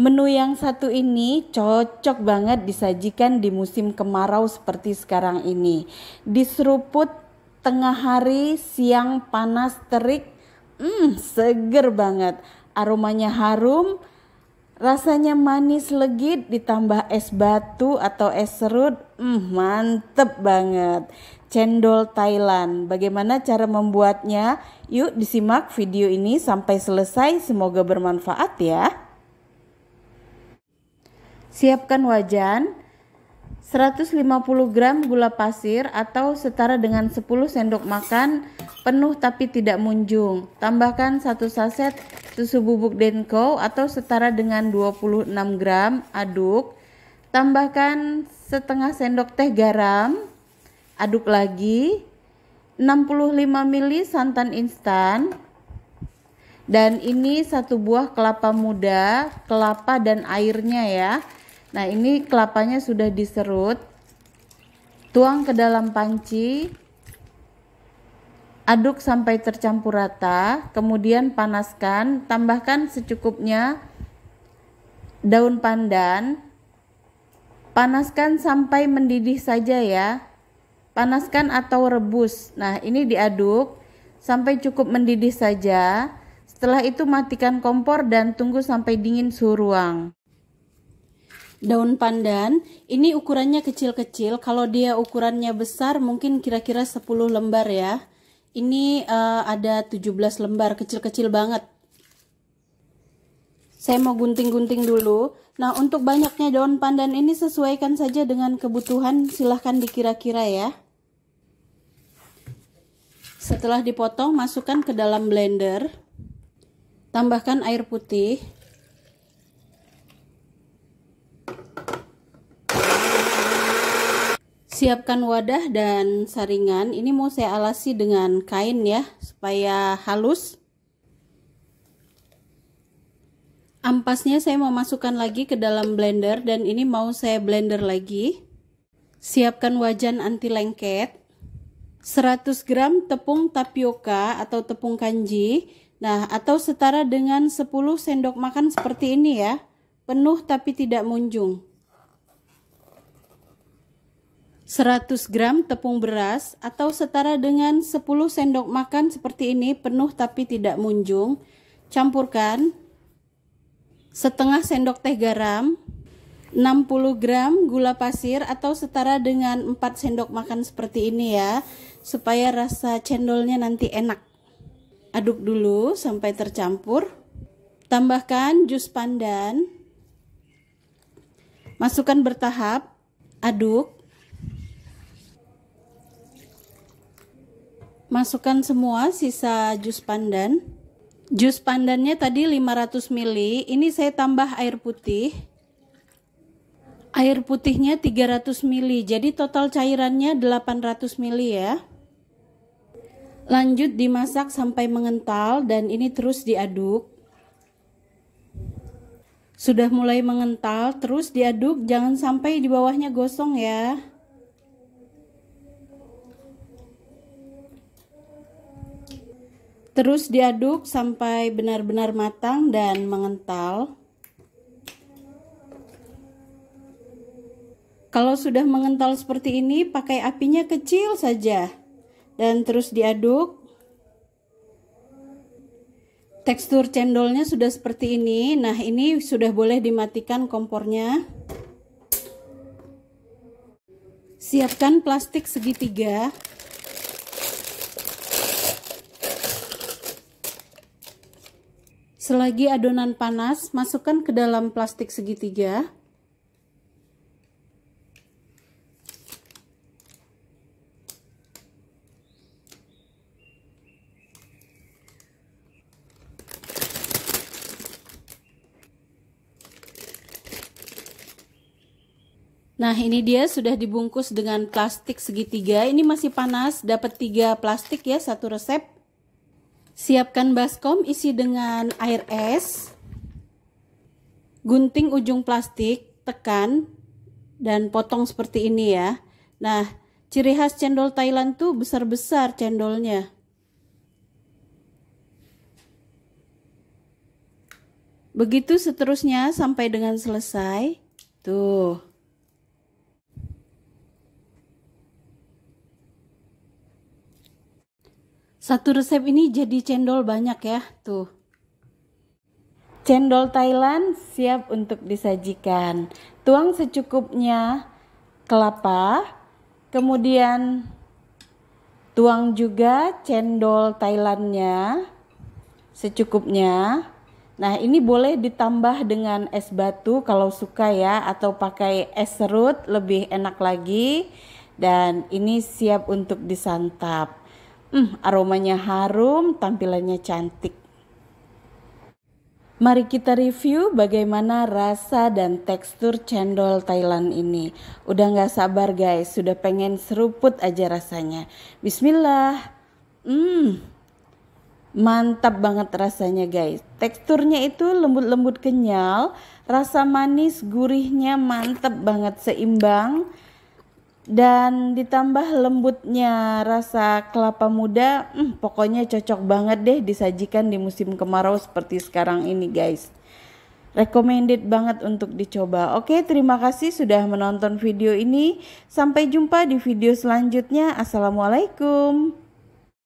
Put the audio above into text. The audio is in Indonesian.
Menu yang satu ini cocok banget disajikan di musim kemarau seperti sekarang ini. Diseruput tengah hari, siang panas terik, hmm, seger banget. Aromanya harum, rasanya manis legit ditambah es batu atau es serut, hmm, mantep banget. Cendol Thailand, bagaimana cara membuatnya? Yuk disimak video ini sampai selesai, semoga bermanfaat ya. Siapkan wajan 150 gram gula pasir atau setara dengan 10 sendok makan penuh tapi tidak munjung. Tambahkan 1 saset susu bubuk Denko atau setara dengan 26 gram, aduk. Tambahkan setengah sendok teh garam, aduk lagi. 65 ml santan instan, dan ini satu buah kelapa muda, kelapa dan airnya ya. Nah, ini kelapanya sudah diserut. Tuang ke dalam panci. Aduk sampai tercampur rata, kemudian panaskan, tambahkan secukupnya daun pandan. Panaskan sampai mendidih saja ya. Panaskan atau rebus. Nah, ini diaduk sampai cukup mendidih saja. Setelah itu matikan kompor dan tunggu sampai dingin suhu ruang daun pandan. Ini ukurannya kecil-kecil. Kalau dia ukurannya besar mungkin kira-kira 10 lembar ya. Ini uh, ada 17 lembar, kecil-kecil banget. Saya mau gunting-gunting dulu. Nah, untuk banyaknya daun pandan ini sesuaikan saja dengan kebutuhan, silahkan dikira-kira ya. Setelah dipotong, masukkan ke dalam blender. Tambahkan air putih. Siapkan wadah dan saringan. Ini mau saya alasi dengan kain ya, supaya halus. Ampasnya saya mau masukkan lagi ke dalam blender dan ini mau saya blender lagi. Siapkan wajan anti lengket. 100 gram tepung tapioka atau tepung kanji. Nah, atau setara dengan 10 sendok makan seperti ini ya. Penuh tapi tidak munjung. 100 gram tepung beras atau setara dengan 10 sendok makan seperti ini penuh tapi tidak munjung campurkan setengah sendok teh garam 60 gram gula pasir atau setara dengan 4 sendok makan seperti ini ya supaya rasa cendolnya nanti enak aduk dulu sampai tercampur tambahkan jus pandan masukkan bertahap aduk Masukkan semua sisa jus pandan. Jus pandannya tadi 500 ml, ini saya tambah air putih. Air putihnya 300 ml, jadi total cairannya 800 ml ya. Lanjut dimasak sampai mengental dan ini terus diaduk. Sudah mulai mengental, terus diaduk, jangan sampai di bawahnya gosong ya. Terus diaduk sampai benar-benar matang dan mengental. Kalau sudah mengental seperti ini, pakai apinya kecil saja dan terus diaduk. Tekstur cendolnya sudah seperti ini. Nah, ini sudah boleh dimatikan kompornya. Siapkan plastik segitiga Selagi adonan panas, masukkan ke dalam plastik segitiga. Nah ini dia sudah dibungkus dengan plastik segitiga Ini masih panas dapat 3 plastik ya satu resep Siapkan baskom isi dengan air es. Gunting ujung plastik, tekan, dan potong seperti ini ya. Nah, ciri khas cendol Thailand tuh besar-besar cendolnya. Begitu seterusnya sampai dengan selesai. Tuh. Satu resep ini jadi cendol banyak ya, tuh. Cendol Thailand siap untuk disajikan. Tuang secukupnya kelapa, kemudian tuang juga cendol Thailandnya secukupnya. Nah, ini boleh ditambah dengan es batu kalau suka ya atau pakai es serut lebih enak lagi. Dan ini siap untuk disantap. Hmm, aromanya harum, tampilannya cantik. Mari kita review bagaimana rasa dan tekstur cendol Thailand ini. Udah nggak sabar guys, sudah pengen seruput aja rasanya. Bismillah. Hmm, mantap banget rasanya guys. Teksturnya itu lembut-lembut kenyal, rasa manis gurihnya mantap banget seimbang dan ditambah lembutnya rasa kelapa muda, hmm, pokoknya cocok banget deh disajikan di musim kemarau seperti sekarang ini guys. Recommended banget untuk dicoba. Oke, terima kasih sudah menonton video ini. Sampai jumpa di video selanjutnya. Assalamualaikum.